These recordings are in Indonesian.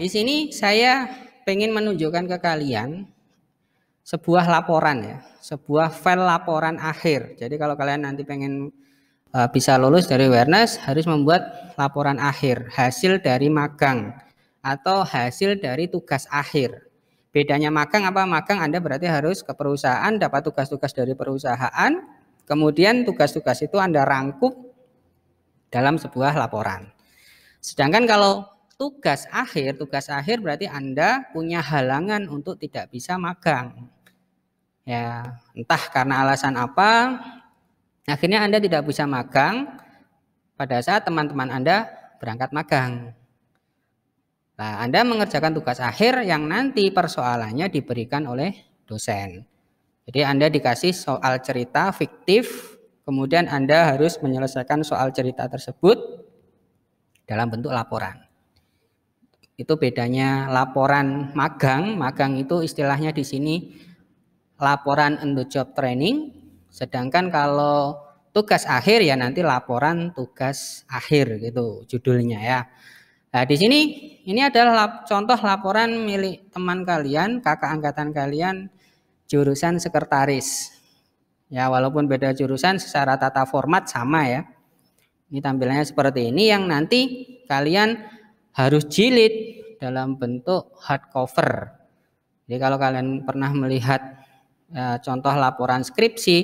Di sini saya ingin menunjukkan ke kalian sebuah laporan ya, sebuah file laporan akhir. Jadi kalau kalian nanti pengen eh, bisa lulus dari awareness harus membuat laporan akhir, hasil dari magang atau hasil dari tugas akhir. Bedanya magang apa? Magang Anda berarti harus ke perusahaan, dapat tugas-tugas dari perusahaan, kemudian tugas-tugas itu Anda rangkup dalam sebuah laporan. Sedangkan kalau tugas akhir, tugas akhir berarti Anda punya halangan untuk tidak bisa magang. Ya, entah karena alasan apa, akhirnya Anda tidak bisa magang pada saat teman-teman Anda berangkat magang. Nah, Anda mengerjakan tugas akhir yang nanti persoalannya diberikan oleh dosen. Jadi Anda dikasih soal cerita fiktif, kemudian Anda harus menyelesaikan soal cerita tersebut dalam bentuk laporan. Itu bedanya laporan magang. Magang itu istilahnya di sini laporan untuk job training. Sedangkan kalau tugas akhir ya nanti laporan tugas akhir gitu judulnya ya. Nah, di sini ini adalah lap, contoh laporan milik teman kalian, kakak angkatan kalian jurusan sekretaris. Ya, walaupun beda jurusan secara tata format sama ya. Ini tampilannya seperti ini yang nanti kalian harus jilid dalam bentuk hardcover. Jadi kalau kalian pernah melihat ya, contoh laporan skripsi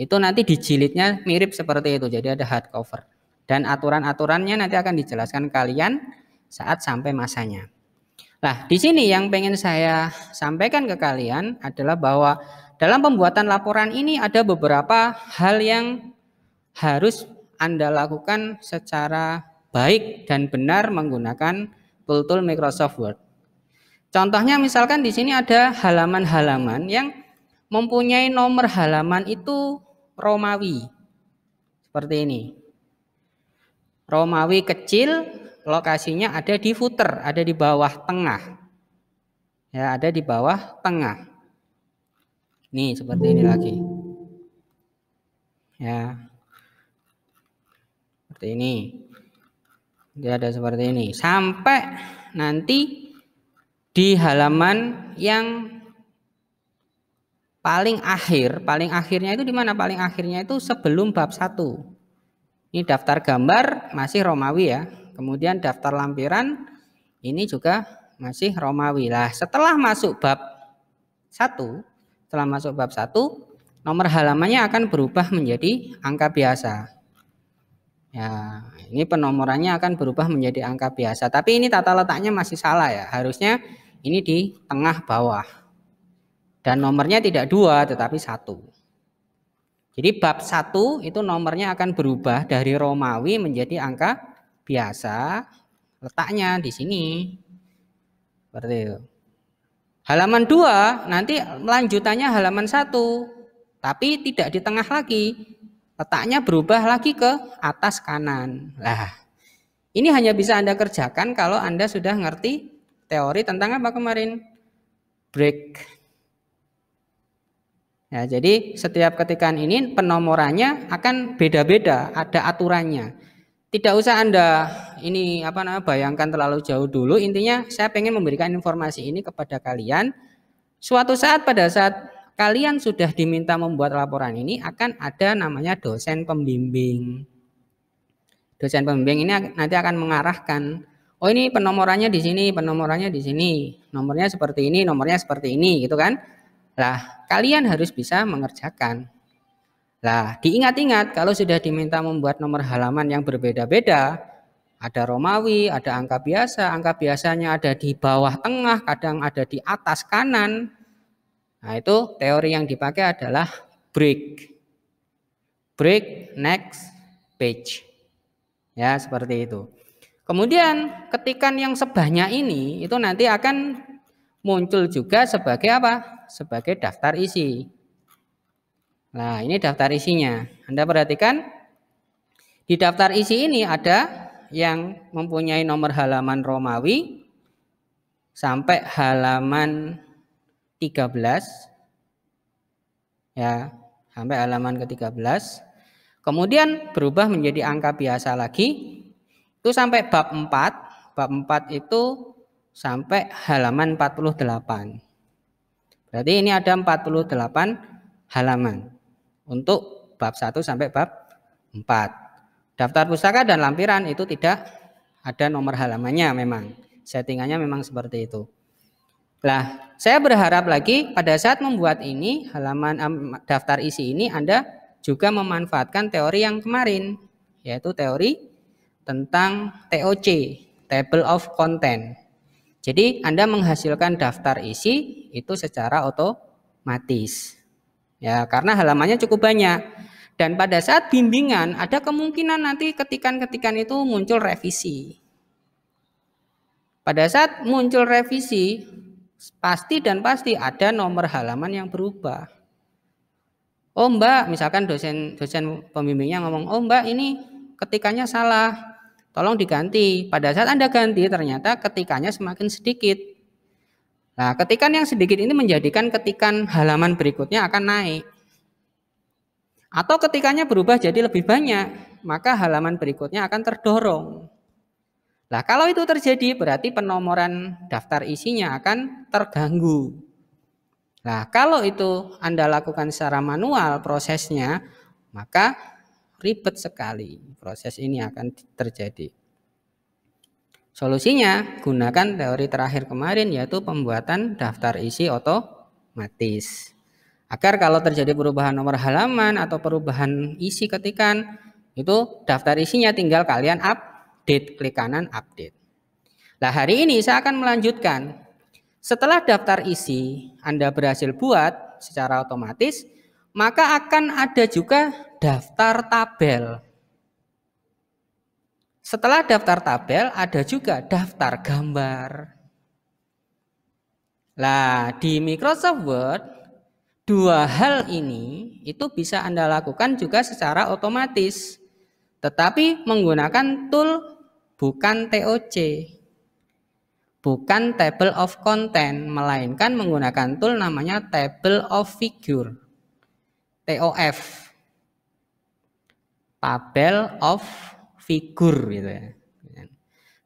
itu nanti di jilidnya mirip seperti itu. Jadi ada hardcover dan aturan-aturannya nanti akan dijelaskan kalian saat sampai masanya. Nah, di sini yang pengen saya sampaikan ke kalian adalah bahwa dalam pembuatan laporan ini ada beberapa hal yang harus Anda lakukan secara baik dan benar menggunakan tool-tool Microsoft Word. Contohnya misalkan di sini ada halaman-halaman yang mempunyai nomor halaman itu Romawi. Seperti ini. Romawi kecil lokasinya ada di footer, ada di bawah tengah. Ya, ada di bawah tengah. Nih, seperti ini lagi. Ya. Seperti ini tidak ada seperti ini sampai nanti di halaman yang paling akhir paling akhirnya itu di mana paling akhirnya itu sebelum bab 1 ini daftar gambar masih Romawi ya kemudian daftar lampiran ini juga masih Romawi lah setelah masuk bab 1 setelah masuk bab 1 nomor halamannya akan berubah menjadi angka biasa Ya, ini penomorannya akan berubah menjadi angka biasa. Tapi ini tata letaknya masih salah ya. Harusnya ini di tengah bawah. Dan nomornya tidak dua tetapi satu. Jadi bab satu itu nomornya akan berubah dari Romawi menjadi angka biasa. Letaknya di sini. Seperti itu. Halaman dua nanti melanjutannya halaman satu. tapi tidak di tengah lagi letaknya berubah lagi ke atas kanan. Lah, ini hanya bisa Anda kerjakan kalau Anda sudah ngerti teori tentang apa kemarin? Break. Ya, jadi setiap ketikan ini penomorannya akan beda-beda, ada aturannya. Tidak usah Anda ini apa namanya bayangkan terlalu jauh dulu. Intinya saya ingin memberikan informasi ini kepada kalian. Suatu saat pada saat kalian sudah diminta membuat laporan ini akan ada namanya dosen pembimbing. Dosen pembimbing ini nanti akan mengarahkan, oh ini penomorannya di sini, penomorannya di sini, nomornya seperti ini, nomornya seperti ini, gitu kan? Lah, kalian harus bisa mengerjakan. Lah, diingat-ingat kalau sudah diminta membuat nomor halaman yang berbeda-beda, ada Romawi, ada angka biasa, angka biasanya ada di bawah tengah, kadang ada di atas kanan, Nah, itu teori yang dipakai adalah break. Break next page. Ya, seperti itu. Kemudian ketikan yang sebanyak ini itu nanti akan muncul juga sebagai apa? Sebagai daftar isi. Nah, ini daftar isinya. Anda perhatikan di daftar isi ini ada yang mempunyai nomor halaman Romawi sampai halaman 13 ya sampai halaman ke-13 kemudian berubah menjadi angka biasa lagi itu sampai bab 4 bab 4 itu sampai halaman 48 berarti ini ada 48 halaman untuk bab 1 sampai bab 4 daftar pustaka dan lampiran itu tidak ada nomor halamannya memang settingannya memang seperti itu Nah, saya berharap lagi pada saat membuat ini halaman daftar isi ini Anda juga memanfaatkan teori yang kemarin yaitu teori tentang TOC, Table of Content. Jadi Anda menghasilkan daftar isi itu secara otomatis. Ya, karena halamannya cukup banyak. Dan pada saat bimbingan ada kemungkinan nanti ketikan-ketikan itu muncul revisi. Pada saat muncul revisi, Pasti dan pasti ada nomor halaman yang berubah. Oh mbak, misalkan dosen dosen pembimbingnya ngomong, oh mbak ini ketikannya salah, tolong diganti. Pada saat Anda ganti ternyata ketikannya semakin sedikit. Nah ketikan yang sedikit ini menjadikan ketikan halaman berikutnya akan naik. Atau ketikannya berubah jadi lebih banyak, maka halaman berikutnya akan terdorong. Nah, kalau itu terjadi berarti penomoran daftar isinya akan terganggu. Nah, kalau itu Anda lakukan secara manual prosesnya, maka ribet sekali proses ini akan terjadi. Solusinya gunakan teori terakhir kemarin yaitu pembuatan daftar isi otomatis. Agar kalau terjadi perubahan nomor halaman atau perubahan isi ketikan itu daftar isinya tinggal kalian update update, klik kanan update. Nah, hari ini saya akan melanjutkan. Setelah daftar isi Anda berhasil buat secara otomatis, maka akan ada juga daftar tabel. Setelah daftar tabel, ada juga daftar gambar. Nah, di Microsoft Word, dua hal ini itu bisa Anda lakukan juga secara otomatis, tetapi menggunakan tool bukan TOC, bukan table of content, melainkan menggunakan tool namanya table of figure, TOF, tabel of figure gitu ya.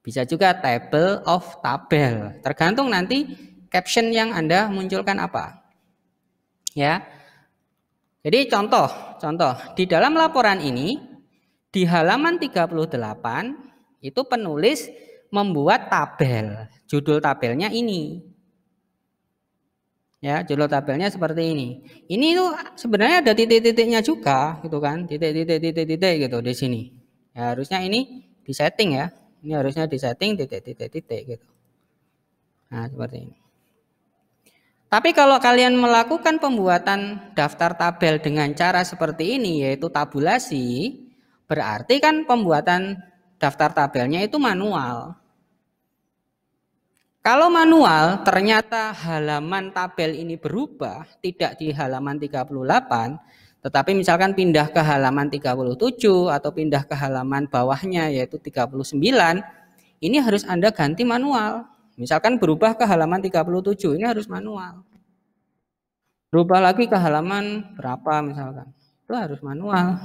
Bisa juga table of tabel, tergantung nanti caption yang Anda munculkan apa. Ya. Jadi contoh, contoh di dalam laporan ini di halaman 38 itu penulis membuat tabel. Judul tabelnya ini. Ya, judul tabelnya seperti ini. Ini itu sebenarnya ada titik-titiknya juga gitu kan, titik-titik titik-titik gitu di sini. Ya, harusnya ini disetting ya. Ini harusnya disetting titik-titik-titik gitu. Nah, seperti ini. Tapi kalau kalian melakukan pembuatan daftar tabel dengan cara seperti ini, yaitu tabulasi, berarti kan pembuatan daftar tabelnya itu manual. Kalau manual ternyata halaman tabel ini berubah, tidak di halaman 38, tetapi misalkan pindah ke halaman 37 atau pindah ke halaman bawahnya yaitu 39, ini harus Anda ganti manual. Misalkan berubah ke halaman 37, ini harus manual. Berubah lagi ke halaman berapa misalkan, itu harus manual.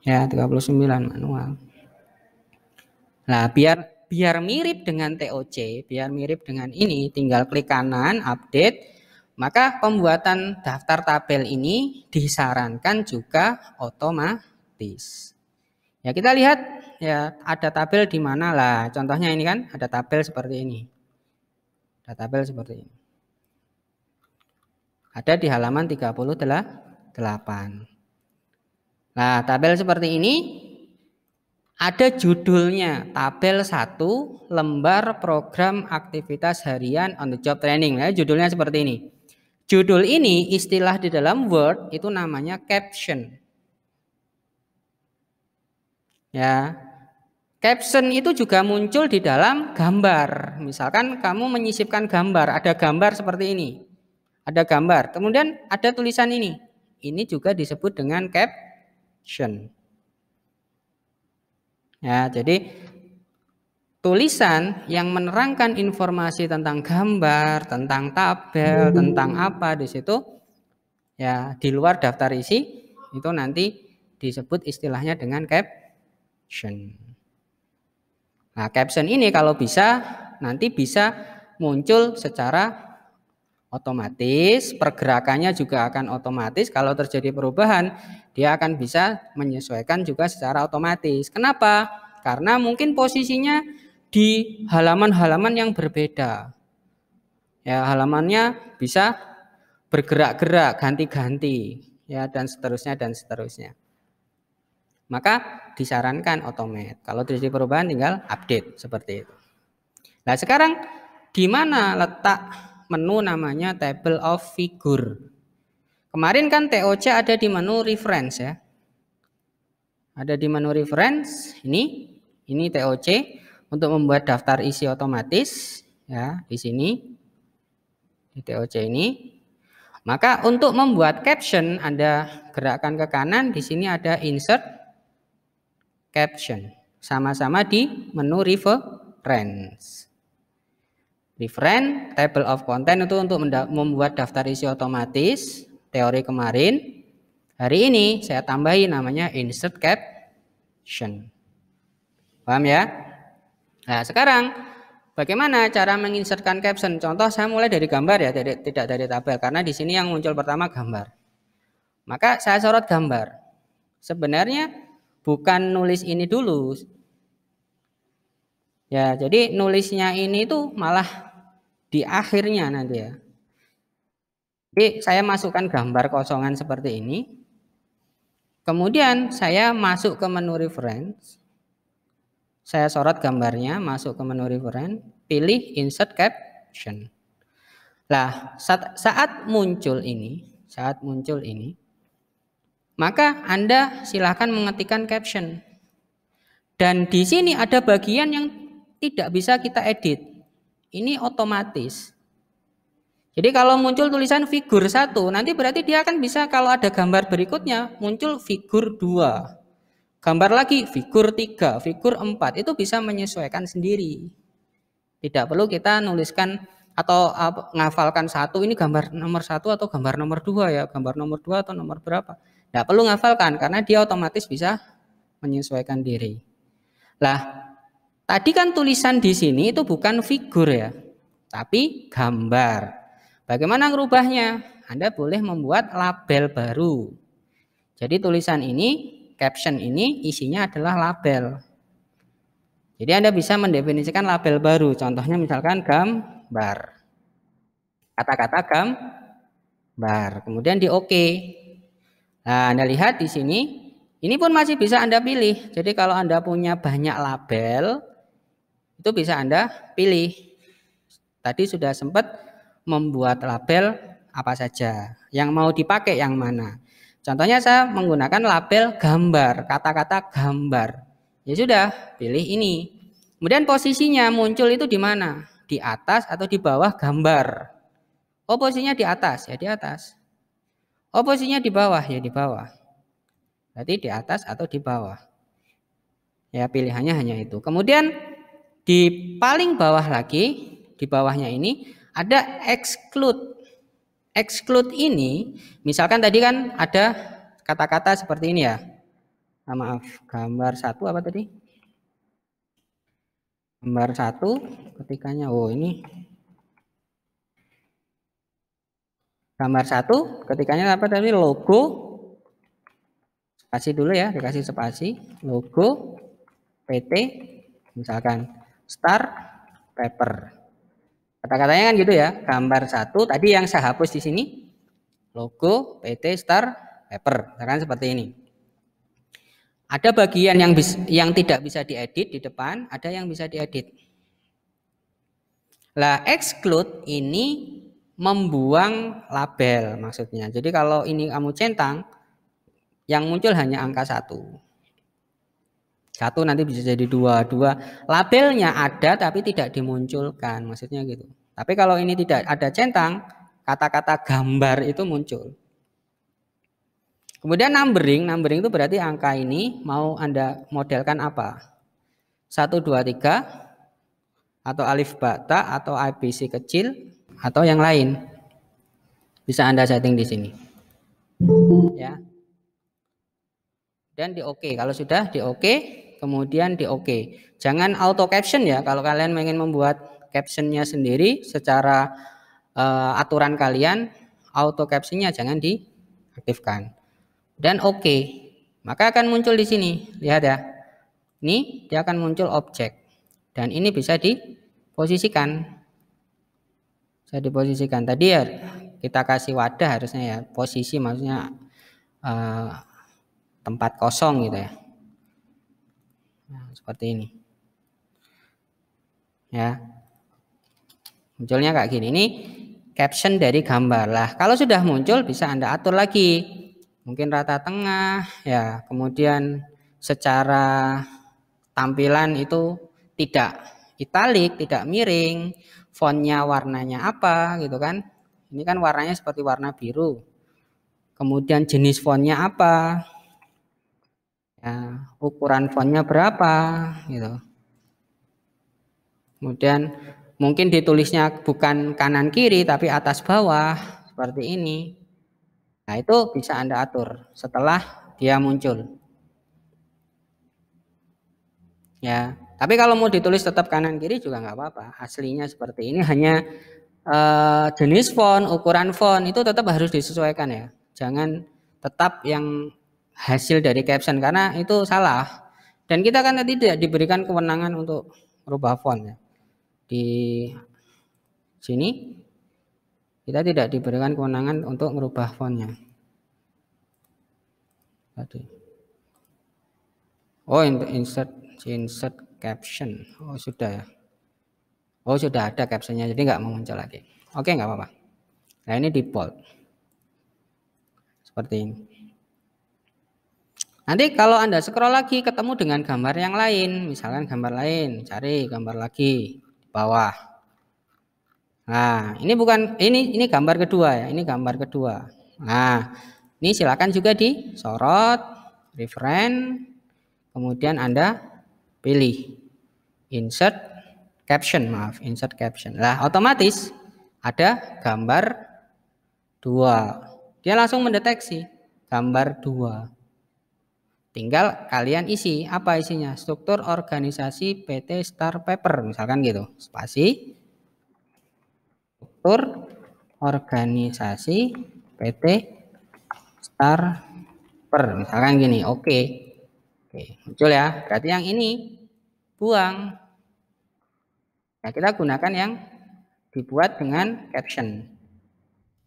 Ya, 39 manual. Nah, biar biar mirip dengan TOC, biar mirip dengan ini, tinggal klik kanan, update, maka pembuatan daftar tabel ini disarankan juga otomatis. Ya, kita lihat ya ada tabel di mana lah. Contohnya ini kan ada tabel seperti ini. Ada tabel seperti ini. Ada di halaman 38. Nah, tabel seperti ini ada judulnya, tabel 1, lembar program aktivitas harian on the job training. Ya, judulnya seperti ini. Judul ini istilah di dalam Word itu namanya caption. Ya. Caption itu juga muncul di dalam gambar. Misalkan kamu menyisipkan gambar, ada gambar seperti ini. Ada gambar, kemudian ada tulisan ini. Ini juga disebut dengan caption. Ya, jadi tulisan yang menerangkan informasi tentang gambar, tentang tabel, tentang apa di situ ya di luar daftar isi itu nanti disebut istilahnya dengan caption. Nah, caption ini kalau bisa nanti bisa muncul secara otomatis, pergerakannya juga akan otomatis. Kalau terjadi perubahan, dia akan bisa menyesuaikan juga secara otomatis. Kenapa? Karena mungkin posisinya di halaman-halaman yang berbeda. Ya, halamannya bisa bergerak-gerak, ganti-ganti, ya dan seterusnya dan seterusnya. Maka disarankan otomat. Kalau terjadi perubahan tinggal update seperti itu. Nah, sekarang di mana letak menu namanya table of figure. Kemarin kan TOC ada di menu reference ya. Ada di menu reference ini, ini TOC untuk membuat daftar isi otomatis ya di sini di TOC ini. Maka untuk membuat caption Anda gerakkan ke kanan di sini ada insert caption. Sama-sama di menu reference. Different table of content itu untuk membuat daftar isi otomatis teori kemarin. Hari ini saya tambahin namanya insert caption. Paham ya? Nah, sekarang bagaimana cara menginsertkan caption? Contoh saya mulai dari gambar ya, dari, tidak dari tabel karena di sini yang muncul pertama gambar. Maka saya sorot gambar. Sebenarnya bukan nulis ini dulu, Ya, jadi nulisnya ini tuh malah di akhirnya nanti ya. Oke, saya masukkan gambar kosongan seperti ini. Kemudian saya masuk ke menu reference. Saya sorot gambarnya, masuk ke menu reference, pilih insert caption. Lah, saat, saat muncul ini, saat muncul ini, maka Anda silahkan mengetikkan caption. Dan di sini ada bagian yang tidak bisa kita edit ini otomatis. Jadi kalau muncul tulisan figur satu, nanti berarti dia akan bisa kalau ada gambar berikutnya muncul figur dua, gambar lagi figur tiga, figur empat itu bisa menyesuaikan sendiri. Tidak perlu kita nuliskan atau ngafalkan satu ini gambar nomor satu atau gambar nomor dua ya, gambar nomor dua atau nomor berapa. Tidak perlu ngafalkan karena dia otomatis bisa menyesuaikan diri. Lah, Tadi kan tulisan di sini itu bukan figur ya, tapi gambar. Bagaimana ngerubahnya? Anda boleh membuat label baru. Jadi tulisan ini, caption ini isinya adalah label. Jadi Anda bisa mendefinisikan label baru. Contohnya misalkan gambar. Kata-kata gambar. Kemudian di oke. Nah, Anda lihat di sini, ini pun masih bisa Anda pilih. Jadi kalau Anda punya banyak label, itu bisa Anda pilih. Tadi sudah sempat membuat label apa saja, yang mau dipakai yang mana. Contohnya saya menggunakan label gambar, kata-kata gambar. Ya sudah, pilih ini. Kemudian posisinya muncul itu di mana? Di atas atau di bawah gambar. Oh posisinya di atas, ya di atas. Oh posisinya di bawah, ya di bawah. Berarti di atas atau di bawah. Ya pilihannya hanya itu. Kemudian di paling bawah lagi, di bawahnya ini ada exclude. Exclude ini, misalkan tadi kan ada kata-kata seperti ini ya. Ah, maaf, gambar satu apa tadi? Gambar satu, ketikannya, oh ini gambar satu ketikannya apa tadi logo kasih dulu ya dikasih spasi logo PT misalkan star paper. Kata-katanya kan gitu ya, gambar satu. Tadi yang saya hapus di sini logo PT Star Paper, kan seperti ini. Ada bagian yang bis, yang tidak bisa diedit di depan, ada yang bisa diedit. Lah exclude ini membuang label maksudnya. Jadi kalau ini kamu centang, yang muncul hanya angka satu. Satu nanti bisa jadi dua, dua. Labelnya ada tapi tidak dimunculkan, maksudnya gitu. Tapi kalau ini tidak ada centang, kata-kata gambar itu muncul. Kemudian numbering, numbering itu berarti angka ini mau Anda modelkan apa? Satu dua tiga atau alif bata, atau ABC kecil, atau yang lain. Bisa Anda setting di sini. Ya. Dan di oke, kalau sudah di oke, okay, kemudian di oke. OK. Jangan auto caption ya kalau kalian ingin membuat captionnya sendiri secara uh, aturan kalian auto captionnya jangan diaktifkan. Dan oke. Okay. Maka akan muncul di sini, lihat ya. Ini dia akan muncul objek. Dan ini bisa diposisikan. Bisa diposisikan. Tadi ya kita kasih wadah harusnya ya, posisi maksudnya uh, tempat kosong gitu ya. Nah, seperti ini. Ya. Munculnya kayak gini. Ini caption dari gambar lah. Kalau sudah muncul bisa Anda atur lagi. Mungkin rata tengah ya, kemudian secara tampilan itu tidak italik, tidak miring, fontnya warnanya apa gitu kan. Ini kan warnanya seperti warna biru. Kemudian jenis fontnya apa, ya, ukuran fontnya berapa gitu. Kemudian mungkin ditulisnya bukan kanan kiri tapi atas bawah seperti ini. Nah, itu bisa Anda atur setelah dia muncul. Ya, tapi kalau mau ditulis tetap kanan kiri juga nggak apa-apa. Aslinya seperti ini hanya e, jenis font, ukuran font itu tetap harus disesuaikan ya. Jangan tetap yang hasil dari caption karena itu salah dan kita kan tidak diberikan kewenangan untuk merubah font ya. di sini kita tidak diberikan kewenangan untuk merubah fontnya tadi oh insert insert caption oh sudah ya oh sudah ada captionnya jadi nggak mau muncul lagi oke nggak apa-apa nah ini default seperti ini Nanti kalau Anda scroll lagi ketemu dengan gambar yang lain, misalkan gambar lain, cari gambar lagi di bawah. Nah, ini bukan ini ini gambar kedua ya, ini gambar kedua. Nah, ini silakan juga disorot, referen, kemudian Anda pilih insert caption, maaf, insert caption. Lah, otomatis ada gambar dua. Dia langsung mendeteksi gambar dua. Tinggal kalian isi apa isinya? Struktur organisasi PT Star Paper misalkan gitu. Spasi struktur organisasi PT Star Paper misalkan gini. Oke. Oke, muncul ya. Berarti yang ini buang. Nah, kita gunakan yang dibuat dengan caption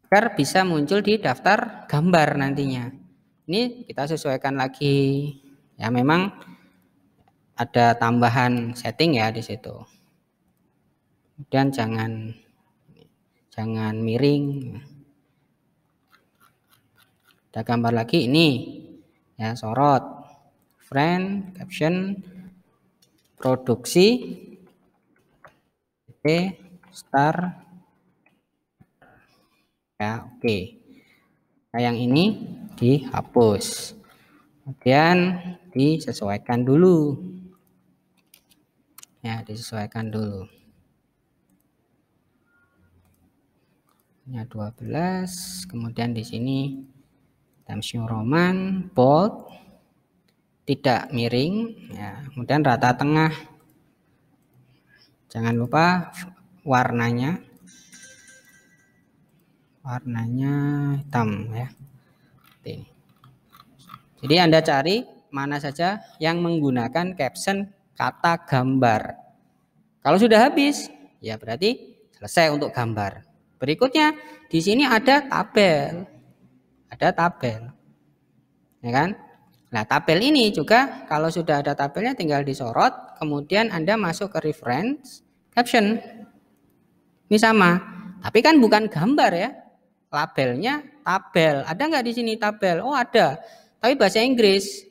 agar bisa muncul di daftar gambar nantinya. Ini kita sesuaikan lagi. Ya memang ada tambahan setting ya di situ. Dan jangan jangan miring. Kita gambar lagi ini ya sorot, friend, caption, produksi, oke, star, ya oke. Nah, yang ini dihapus. Kemudian disesuaikan dulu. Ya, disesuaikan dulu. Ya, 12, kemudian di sini Times New Roman, bold, tidak miring, ya, kemudian rata tengah. Jangan lupa warnanya warnanya hitam ya ini jadi anda cari mana saja yang menggunakan caption kata gambar kalau sudah habis ya berarti selesai untuk gambar berikutnya di sini ada tabel ada tabel ya kan nah tabel ini juga kalau sudah ada tabelnya tinggal disorot kemudian anda masuk ke reference caption ini sama tapi kan bukan gambar ya labelnya tabel. Ada nggak di sini tabel? Oh ada. Tapi bahasa Inggris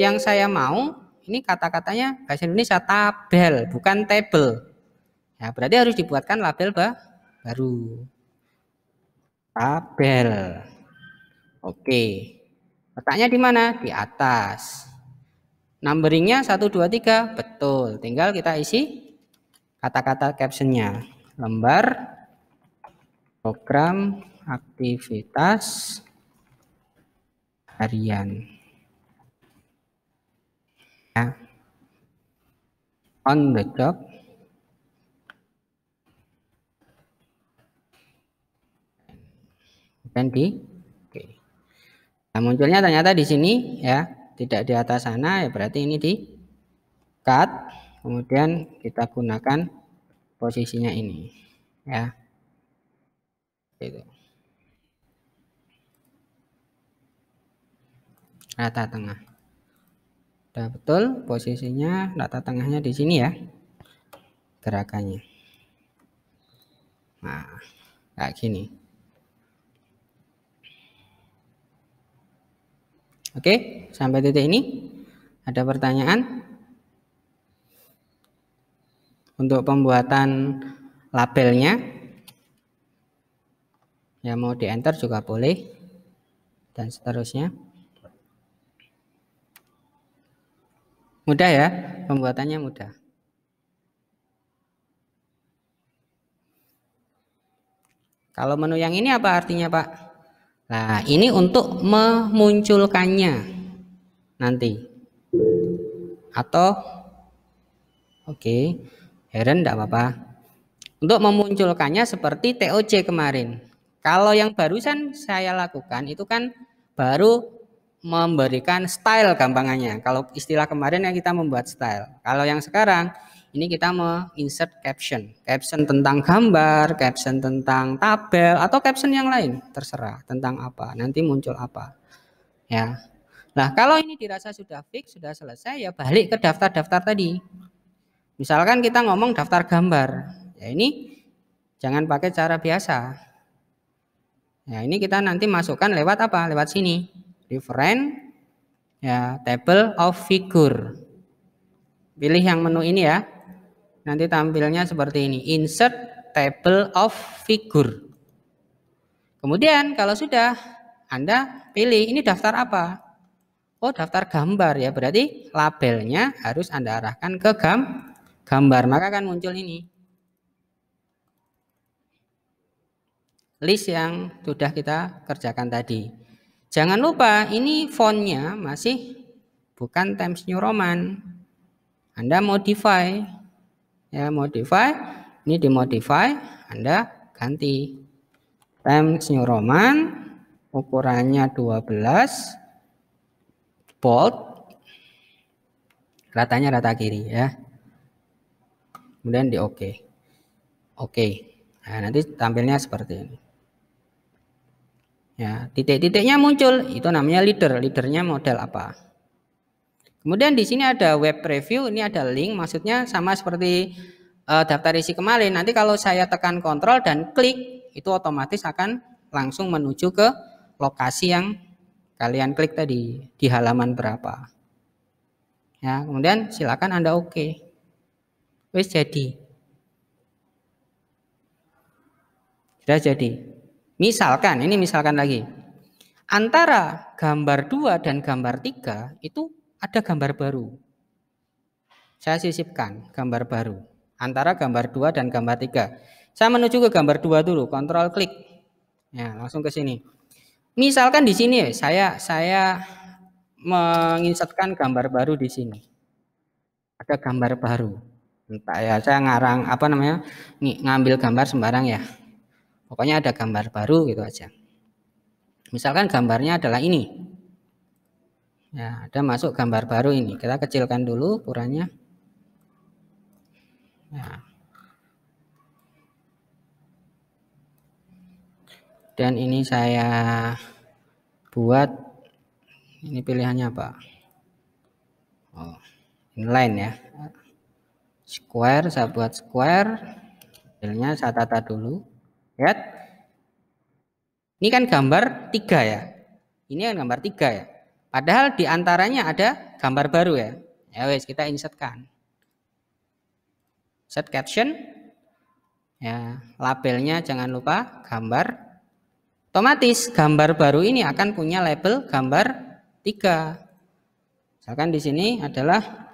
yang saya mau ini kata-katanya bahasa Indonesia tabel bukan table. Ya berarti harus dibuatkan label bah baru. Tabel. Oke. Letaknya di mana? Di atas. Numberingnya 1, 2, 3. Betul. Tinggal kita isi kata-kata captionnya. Lembar program aktivitas harian. Ya. On the job dan di oke. Nah, munculnya ternyata di sini ya, tidak di atas sana ya berarti ini di cut. Kemudian kita gunakan posisinya ini ya. Gitu. rata tengah. Sudah betul posisinya rata tengahnya di sini ya. Gerakannya. Nah, kayak gini. Oke, sampai titik ini ada pertanyaan? Untuk pembuatan labelnya yang mau di enter juga boleh dan seterusnya. Mudah ya, pembuatannya mudah. Kalau menu yang ini apa artinya Pak? Nah ini untuk memunculkannya nanti. Atau, oke, okay, heran tidak apa-apa. Untuk memunculkannya seperti TOC kemarin. Kalau yang barusan saya lakukan itu kan baru memberikan style gampangannya. Kalau istilah kemarin yang kita membuat style. Kalau yang sekarang ini kita menginsert caption. Caption tentang gambar, caption tentang tabel atau caption yang lain, terserah tentang apa. Nanti muncul apa. Ya. Nah, kalau ini dirasa sudah fix, sudah selesai ya balik ke daftar-daftar tadi. Misalkan kita ngomong daftar gambar. Ya ini jangan pakai cara biasa. Ya, ini kita nanti masukkan lewat apa? Lewat sini different ya table of figure pilih yang menu ini ya nanti tampilnya seperti ini insert table of figure kemudian kalau sudah anda pilih ini daftar apa oh daftar gambar ya berarti labelnya harus anda arahkan ke gam gambar maka akan muncul ini list yang sudah kita kerjakan tadi Jangan lupa ini fontnya masih bukan Times New Roman. Anda modify. Ya, modify. Ini dimodify, Anda ganti. Times New Roman ukurannya 12 bold. Ratanya rata kiri ya. Kemudian di oke. Okay. Oke. Okay. Nah, nanti tampilnya seperti ini. Ya, titik-titiknya muncul, itu namanya leader. Leadernya model apa? Kemudian di sini ada web preview, ini ada link, maksudnya sama seperti uh, daftar isi kemarin. Nanti kalau saya tekan kontrol dan klik, itu otomatis akan langsung menuju ke lokasi yang kalian klik tadi di halaman berapa. Ya, kemudian silakan Anda oke. Okay. Wis jadi. Sudah jadi. Misalkan, ini misalkan lagi. Antara gambar 2 dan gambar 3 itu ada gambar baru. Saya sisipkan gambar baru. Antara gambar 2 dan gambar 3. Saya menuju ke gambar 2 dulu, kontrol klik. Ya, langsung ke sini. Misalkan di sini ya, saya saya menginsertkan gambar baru di sini. Ada gambar baru. Entah ya, saya ngarang apa namanya? ngambil gambar sembarang ya. Pokoknya ada gambar baru gitu aja. Misalkan gambarnya adalah ini. Ya, ada masuk gambar baru ini. Kita kecilkan dulu ukurannya. ya. Dan ini saya buat ini pilihannya apa? Oh, inline ya. Square saya buat square. hasilnya saya tata dulu. Lihat. Ini kan gambar tiga ya. Ini kan gambar tiga ya. Padahal di antaranya ada gambar baru ya. Ya wes kita insertkan. Set caption. Ya, labelnya jangan lupa gambar otomatis gambar baru ini akan punya label gambar tiga. misalkan di sini adalah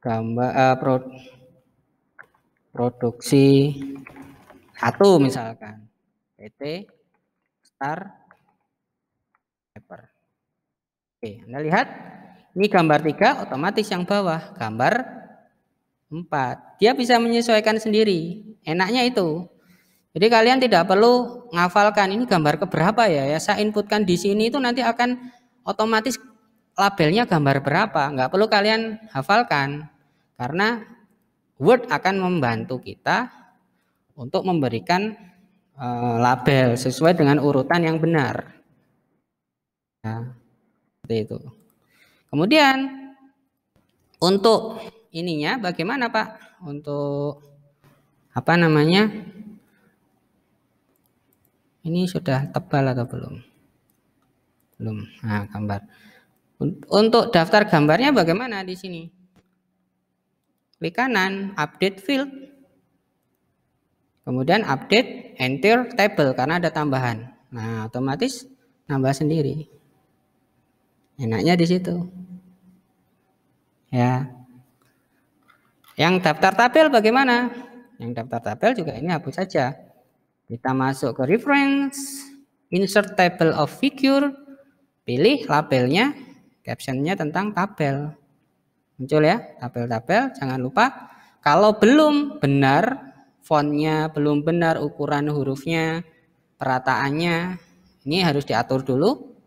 gambar uh, produksi satu misalkan PT star paper. Oke, Anda lihat ini gambar tiga otomatis yang bawah, gambar empat Dia bisa menyesuaikan sendiri. Enaknya itu. Jadi kalian tidak perlu ngafalkan ini gambar keberapa ya. ya saya inputkan di sini itu nanti akan otomatis labelnya gambar berapa. Nggak perlu kalian hafalkan. Karena Word akan membantu kita untuk memberikan uh, label sesuai dengan urutan yang benar. Ya, seperti itu. Kemudian untuk ininya bagaimana Pak? Untuk apa namanya? Ini sudah tebal atau belum? Belum. Nah, gambar. Untuk daftar gambarnya bagaimana di sini? Klik kanan, update field. Kemudian update enter table karena ada tambahan. Nah, otomatis nambah sendiri. Enaknya di situ. Ya. Yang daftar tabel bagaimana? Yang daftar tabel juga ini hapus saja. Kita masuk ke reference, insert table of figure, pilih labelnya, captionnya tentang tabel. Muncul ya, tabel-tabel. Jangan lupa kalau belum benar fontnya belum benar, ukuran hurufnya, perataannya. Ini harus diatur dulu.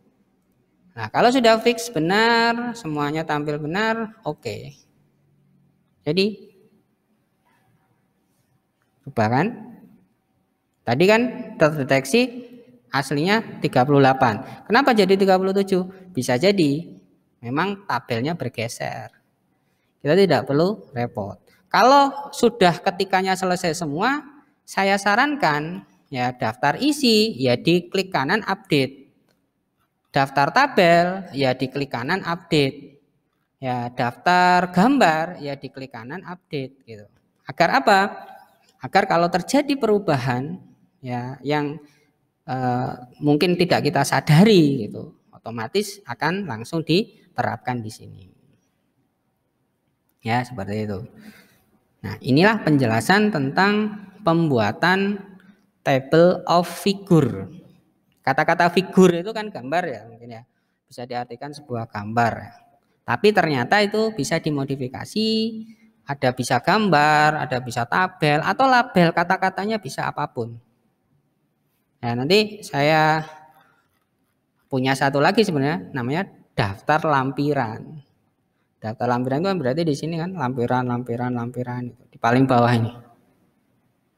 Nah, kalau sudah fix benar, semuanya tampil benar, oke. Okay. Jadi, coba kan? Tadi kan terdeteksi aslinya 38. Kenapa jadi 37? Bisa jadi memang tabelnya bergeser. Kita tidak perlu repot. Kalau sudah ketikannya selesai semua, saya sarankan ya daftar isi ya di klik kanan update. Daftar tabel ya di klik kanan update. Ya daftar gambar ya di klik kanan update gitu. Agar apa? Agar kalau terjadi perubahan ya yang eh, mungkin tidak kita sadari gitu, otomatis akan langsung diterapkan di sini. Ya, seperti itu. Nah, inilah penjelasan tentang pembuatan table of figure. Kata-kata figure itu kan gambar ya mungkin ya. Bisa diartikan sebuah gambar. Tapi ternyata itu bisa dimodifikasi, ada bisa gambar, ada bisa tabel atau label kata-katanya bisa apapun. Nah, nanti saya punya satu lagi sebenarnya namanya daftar lampiran. Data lampiran itu kan berarti di sini kan lampiran, lampiran, lampiran di paling bawah ini.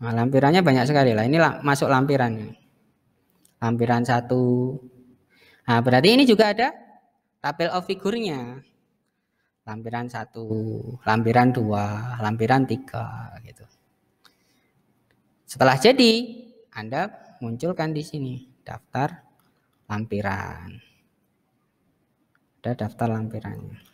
Nah, lampirannya banyak sekali lah. Ini masuk lampiran Lampiran satu. Nah, berarti ini juga ada tabel of figurnya. Lampiran satu, lampiran dua, lampiran tiga gitu. Setelah jadi, Anda munculkan di sini daftar lampiran. Ada daftar lampirannya.